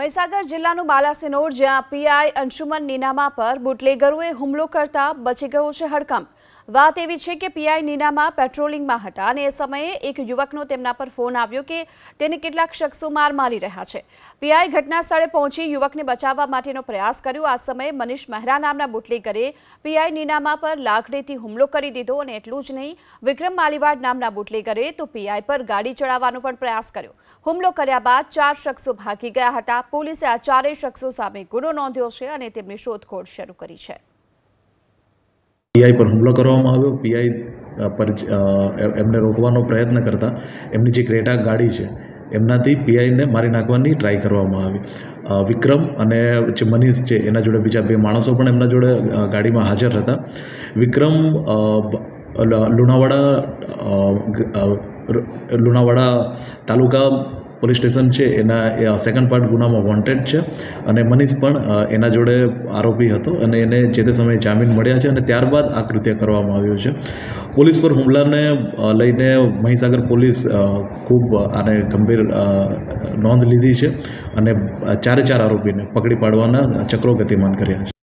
મહીસાગર જિલ્લાનું બાલાસિનોર જ્યાં પીઆઈ અંશુમન નીનામા પર બુટલેગરોએ હુમલો કરતા બચી ગયો છે હડકંપ વાત એવી છે કે પીઆઈ નીનામાં પેટ્રોલિંગમાં હતા અને એ સમયે એક યુવકનો તેમના પર ફોન આવ્યો કે તેને કેટલાક શખ્સો માર મારી રહ્યા છે પીઆઈ ઘટના સ્થળે પહોંચી યુવકને બચાવવા માટેનો પ્રયાસ કર્યો આ સમયે મનીષ મહેરા નામના બુટલેગરે પીઆઈ નીનામા પર લાકડીથી હુમલો કરી દીધો અને એટલું જ નહીં વિક્રમ માલીવાડ નામના બુટલેગરે તો પીઆઈ પર ગાડી ચડાવવાનો પણ પ્રયાસ કર્યો હુમલો કર્યા બાદ ચાર શખ્સો ભાગી ગયા હતા પોલીસે આ ચારેય શખ્સો સામે ગુનો નોંધ્યો છે અને તેમની શોધખોળ શરૂ કરી છે પીઆઈ પર હુમલો કરવામાં આવ્યો પીઆઈ પર એમને રોકવાનો પ્રયત્ન કરતા એમની જે ક્રેટા ગાડી છે એમનાથી પીઆઈને મારી નાખવાની ટ્રાય કરવામાં આવી વિક્રમ અને જે મનીષ છે એના જોડે બીજા બે માણસો પણ એમના જોડે ગાડીમાં હાજર હતા વિક્રમ લુણાવાડા લુણાવાડા તાલુકા પોલીસ સ્ટેશન છે એના સેકન્ડ પાર્ટ ગુનામાં વોન્ટેડ છે અને મનીષ પણ એના જોડે આરોપી હતો અને એને જે તે સમયે જામીન મળ્યા છે અને ત્યારબાદ આ કૃત્ય કરવામાં આવ્યું છે પોલીસ પર હુમલાને લઈને મહીસાગર પોલીસ ખૂબ આને ગંભીર નોંધ લીધી છે અને ચારે ચાર આરોપીને પકડી પાડવાના ચક્રો ગતિમાન કર્યા છે